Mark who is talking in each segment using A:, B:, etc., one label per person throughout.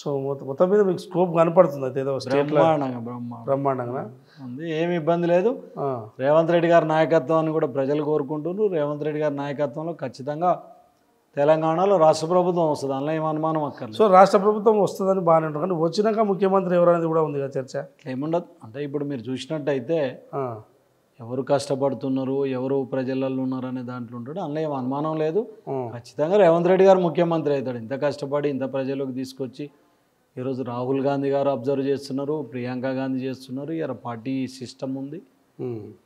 A: so మొత్తం మీద మీకు స్కోప్ కనపడుతుంది అది ఏదో స్టేట్ బ్రహ్మాండంగా ఏమి ఇబ్బంది లేదు రేవంత్ రెడ్డి గారి నాయకత్వాన్ని కూడా ప్రజలు కోరుకుంటున్నారు రేవంత్ రెడ్డి గారి నాయకత్వంలో ఖచ్చితంగా తెలంగాణలో రాష్ట్ర ప్రభుత్వం వస్తుంది అందులో ఏం అనుమానం అక్కర్లేదు సో రాష్ట్ర ప్రభుత్వం వస్తుందని బాగానే ఉంటుంది కానీ వచ్చినాక ముఖ్యమంత్రి అనేది కూడా ఉంది కదా చర్చ ఏముండదు అంటే ఇప్పుడు మీరు చూసినట్టయితే ఎవరు కష్టపడుతున్నారు ఎవరు ప్రజలలో ఉన్నారు అనే దాంట్లో ఉంటాడు అందులో ఏం అనుమానం లేదు ఖచ్చితంగా రేవంత్ రెడ్డి గారు ముఖ్యమంత్రి అవుతాడు ఇంత కష్టపడి ఇంత ప్రజలకు తీసుకొచ్చి ఈరోజు రాహుల్ గాంధీ గారు అబ్జర్వ్ చేస్తున్నారు ప్రియాంక గాంధీ చేస్తున్నారు ఇలా పార్టీ సిస్టమ్ ఉంది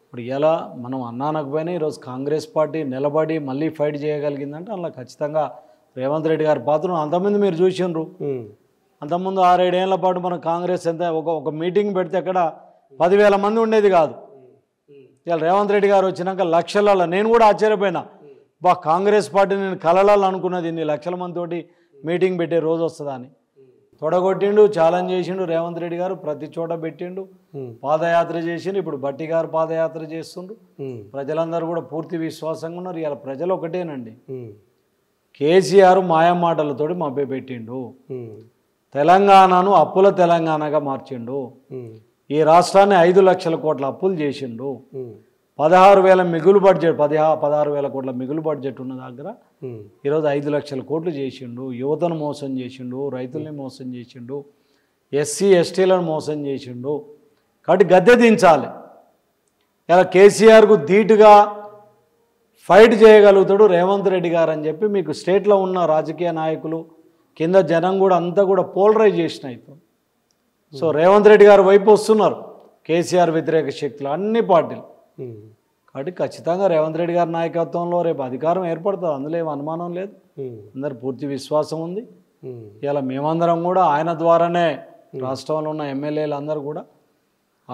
A: ఇప్పుడు ఎలా మనం అన్నానకపోయినా ఈరోజు కాంగ్రెస్ పార్టీ నిలబడి మళ్ళీ ఫైట్ చేయగలిగిందంటే అలా ఖచ్చితంగా రేవంత్ రెడ్డి గారి పాత్ర అంతమంది మీరు చూసినారు అంతకుముందు ఆరేడేళ్ల పాటు మనం కాంగ్రెస్ ఎంత ఒక ఒక మీటింగ్ పెడితే అక్కడ పదివేల మంది ఉండేది కాదు ఇవాళ రేవంత్ రెడ్డి గారు వచ్చినాక లక్షలలో నేను కూడా ఆశ్చర్యపోయినా బా కాంగ్రెస్ పార్టీ నేను కలలాలనుకున్నది ఇన్ని లక్షల మందితోటి మీటింగ్ పెట్టే రోజు వస్తుందని తొడగొట్టిండు ఛాలెంజ్ చేసిండు రేవంత్ రెడ్డి గారు ప్రతి చోట పెట్టిండు పాదయాత్ర చేసిండు ఇప్పుడు బట్టి గారు పాదయాత్ర చేస్తుండ్రు ప్రజలందరూ కూడా పూర్తి విశ్వాసంగా ఉన్నారు ఇలా ప్రజలు ఒకటేనండి కేసీఆర్ మాయమాటలతోటి మభ్య పెట్టిండు తెలంగాణను అప్పుల తెలంగాణగా మార్చిండు ఈ రాష్ట్రాన్ని ఐదు లక్షల కోట్ల అప్పులు చేసిండు పదహారు వేల మిగులు బడ్జెట్ పదిహా పదహారు వేల కోట్ల మిగులు బడ్జెట్ ఉన్న దగ్గర ఈరోజు ఐదు లక్షల కోట్లు చేసిండు యువతను మోసం చేసిండు రైతుల్ని మోసం చేసిండు ఎస్సీ ఎస్టీలను మోసం చేసిండు కాబట్టి గద్దె దించాలి ఇలా కేసీఆర్కు ధీటుగా ఫైట్ చేయగలుగుతాడు రేవంత్ రెడ్డి గారు అని చెప్పి మీకు స్టేట్లో ఉన్న రాజకీయ నాయకులు కింద జనం కూడా అంతా కూడా పోలరైజ్ చేసిన సో రేవంత్ రెడ్డి గారు వైపు వస్తున్నారు కేసీఆర్ వ్యతిరేక శక్తులు అన్ని పార్టీలు
B: కాబట్టి
A: ఖచ్చితంగా రేవంత్ రెడ్డి గారి నాయకత్వంలో రేపు అధికారం ఏర్పడుతుంది అందులో ఏం అనుమానం లేదు అందరు పూర్తి విశ్వాసం ఉంది ఇలా మేమందరం కూడా ఆయన ద్వారానే రాష్ట్రంలో ఉన్న ఎమ్మెల్యేలు అందరూ కూడా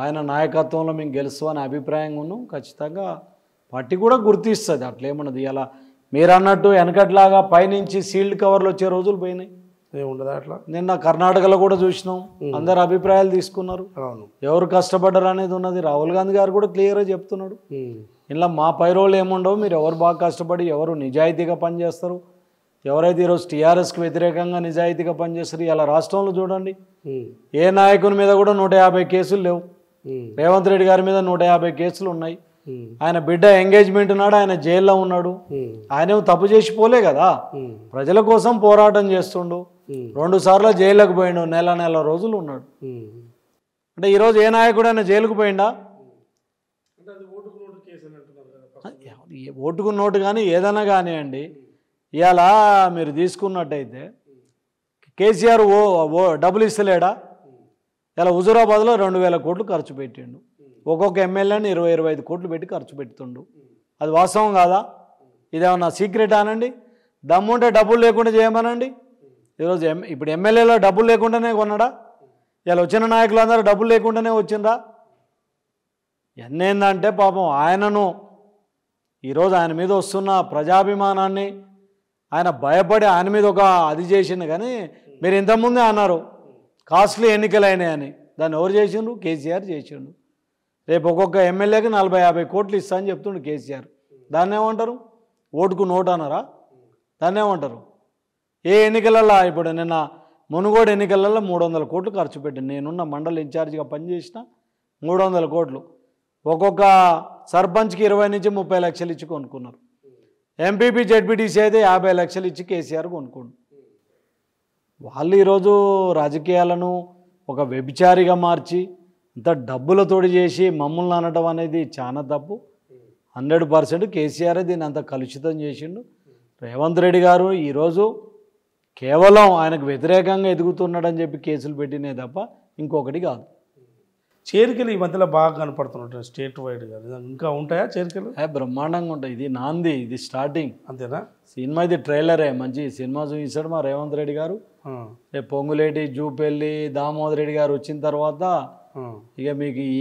A: ఆయన నాయకత్వంలో మేము గెలుస్తామనే అభిప్రాయంగా ఉన్నాం ఖచ్చితంగా పార్టీ కూడా గుర్తిస్తుంది అట్లేమన్నది ఇలా మీరు అన్నట్టు వెనకట్లాగా పైనుంచి సీల్డ్ కవర్లు వచ్చే రోజులు పోయినాయి ఉండదా అట్లా నిన్న కర్ణాటకలో కూడా చూసినాం అందరు అభిప్రాయాలు తీసుకున్నారు అవును ఎవరు కష్టపడ్డారు అనేది ఉన్నది రాహుల్ గాంధీ గారు కూడా క్లియర్గా చెప్తున్నాడు ఇలా మా పైరోళ్ళు ఏముండవు మీరు ఎవరు బాగా కష్టపడి ఎవరు నిజాయితీగా పనిచేస్తారు ఎవరైతే ఈరోజు టీఆర్ఎస్కి వ్యతిరేకంగా నిజాయితీగా పనిచేస్తారు ఇలా రాష్ట్రంలో చూడండి ఏ నాయకుని మీద కూడా నూట యాభై కేసులు లేవు రేవంత్ రెడ్డి గారి మీద నూట యాభై కేసులు ఉన్నాయి ఆయన బిడ్డ ఎంగేజ్మెంట్ నాడు ఆయన జైల్లో ఉన్నాడు ఆయన తప్పు చేసి పోలే కదా ప్రజల కోసం పోరాటం చేస్తుండు రెండు సార్లు జైలుకు పోయిండు నెల నెల రోజులు ఉన్నాడు అంటే ఈరోజు ఏ నాయకుడు ఆయన జైలుకు పోయిండా ఓటుకు నోటు కానీ ఏదైనా అండి ఇవాళ మీరు తీసుకున్నట్టయితే కేసీఆర్ ఓ ఓ డబ్బులు ఇస్తలేడా ఇలా హుజురాబాద్లో రెండు వేల కోట్లు ఖర్చు పెట్టిండు ఒక్కొక్క ఎమ్మెల్యేని ఇరవై ఇరవై ఐదు కోట్లు పెట్టి ఖర్చు పెడుతుండు అది వాస్తవం కాదా ఇదేమన్నా సీక్రెట్ అనండి దమ్ముంటే డబ్బులు లేకుండా చేయమనండి ఈరోజు ఎం ఇప్పుడు ఎమ్మెల్యేలో డబ్బులు లేకుండానే కొన్నాడా ఇలా వచ్చిన నాయకులు అందరూ డబ్బులు లేకుండానే వచ్చిందా ఎన్నేందంటే పాపం ఆయనను ఈరోజు ఆయన మీద వస్తున్న ప్రజాభిమానాన్ని ఆయన భయపడి ఆయన మీద ఒక అది చేసిండు కానీ మీరు ఇంతకుముందే అన్నారు కాస్ట్లీ ఎన్నికలైనాయని దాన్ని ఎవరు చేసిండు కేసీఆర్ చేసిండు రేపు ఒక్కొక్క ఎమ్మెల్యేకి నలభై యాభై కోట్లు ఇస్తా అని చెప్తుండు కేసీఆర్ దాన్ని ఏమంటారు ఓటుకు నోటు అన్నారా దాన్ని ఏమంటారు ఏ ఎన్నికలలో ఇప్పుడు నిన్న మునుగోడు ఎన్నికలలో మూడు వందల కోట్లు ఖర్చు పెట్టాను నేనున్న మండల ఇన్ఛార్జిగా పనిచేసిన మూడు వందల కోట్లు ఒక్కొక్క సర్పంచ్కి ఇరవై నుంచి ముప్పై లక్షలు ఇచ్చి కొనుక్కున్నారు ఎంపీపీ జెడ్పీటీసీ అయితే యాభై లక్షలు ఇచ్చి కేసీఆర్ కొనుక్కోండు వాళ్ళు ఈరోజు రాజకీయాలను ఒక వ్యభిచారిగా మార్చి అంత డబ్బులతోటి చేసి మమ్మల్ని అనడం అనేది చాలా తప్పు హండ్రెడ్ పర్సెంట్ కేసీఆర్ దీన్ని అంత కలుషితం చేసిండు రేవంత్ రెడ్డి గారు ఈరోజు కేవలం ఆయనకు వ్యతిరేకంగా ఎదుగుతున్నాడని చెప్పి కేసులు పెట్టినే తప్ప ఇంకొకటి కాదు చేరికలు ఈ మధ్యలో బాగా కనపడుతున్నాయి స్టేట్ వైడ్గా ఇంకా ఉంటాయా చేరికలు బ్రహ్మాండంగా ఉంటాయి ఇది నాంది ఇది స్టార్టింగ్ అంతేనా సినిమా ఇది ట్రైలరే మంచి సినిమా చూపించాడు మా రేవంత్ రెడ్డి గారు పొంగులేటి జూపెల్లి దామోదర్ రెడ్డి గారు వచ్చిన తర్వాత ఇక మీకు ఈ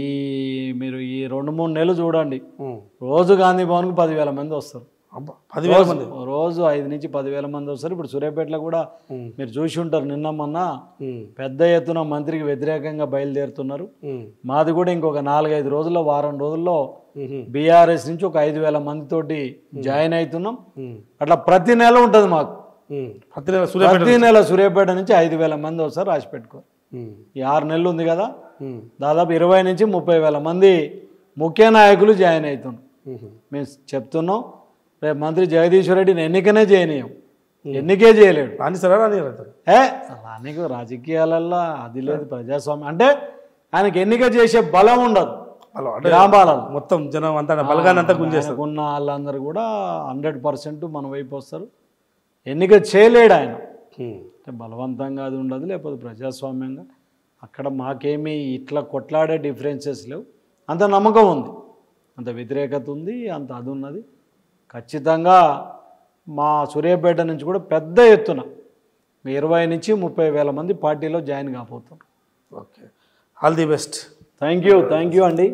A: మీరు ఈ రెండు మూడు నెలలు చూడండి రోజు గాంధీ భవన్కి పదివేల మంది వస్తారు పదివేల మంది రోజు ఐదు నుంచి పదివేల మంది వస్తారు ఇప్పుడు సూర్యాపేటలో కూడా మీరు చూసి ఉంటారు నిన్న మొన్న పెద్ద ఎత్తున మంత్రికి వ్యతిరేకంగా బయలుదేరుతున్నారు మాది కూడా ఇంకొక నాలుగైదు రోజుల్లో వారం రోజుల్లో బీఆర్ఎస్ నుంచి ఒక ఐదు వేల మందితోటి జాయిన్ అవుతున్నాం అట్లా ప్రతి నెల ఉంటుంది మాకు
B: ప్రతి నెల సూర్యాపేట
A: నుంచి ఐదు వేల మంది వస్తారు రాసి పెట్టుకో ఈ ఆరు నెలలు ఉంది కదా దాదాపు ఇరవై నుంచి ముప్పై వేల మంది ముఖ్య నాయకులు జాయిన్ అవుతున్నాం మేము చెప్తున్నాం రేపు మంత్రి జగదీశ్వర రెడ్డిని ఎన్నికనే చేయనీయం ఎన్నికే చేయలేడు రానిస్తారా రానియరు ఏ రానికి రాజకీయాలల్లో అది లేదు ప్రజాస్వామ్యం అంటే ఆయనకి ఎన్నిక చేసే బలం ఉండదు గ్రామాలలో మొత్తం జనం అంతా బలగానంతా గుంజేస్తారు ఉన్న వాళ్ళందరూ కూడా హండ్రెడ్ పర్సెంట్ మన వైపు వస్తారు ఎన్నిక చేయలేడు ఆయన అంటే బలవంతంగా అది ఉండదు లేకపోతే ప్రజాస్వామ్యంగా అక్కడ మాకేమీ ఇట్లా కొట్లాడే డిఫరెన్సెస్ లేవు అంత నమ్మకం ఉంది అంత వ్యతిరేకత ఉంది అంత అది ఉన్నది ఖచ్చితంగా మా సూర్యాపేట నుంచి కూడా పెద్ద ఎత్తున ఇరవై నుంచి ముప్పై వేల మంది పార్టీలో జాయిన్ కాబోతున్నారు okay all the best thank you thank you అండి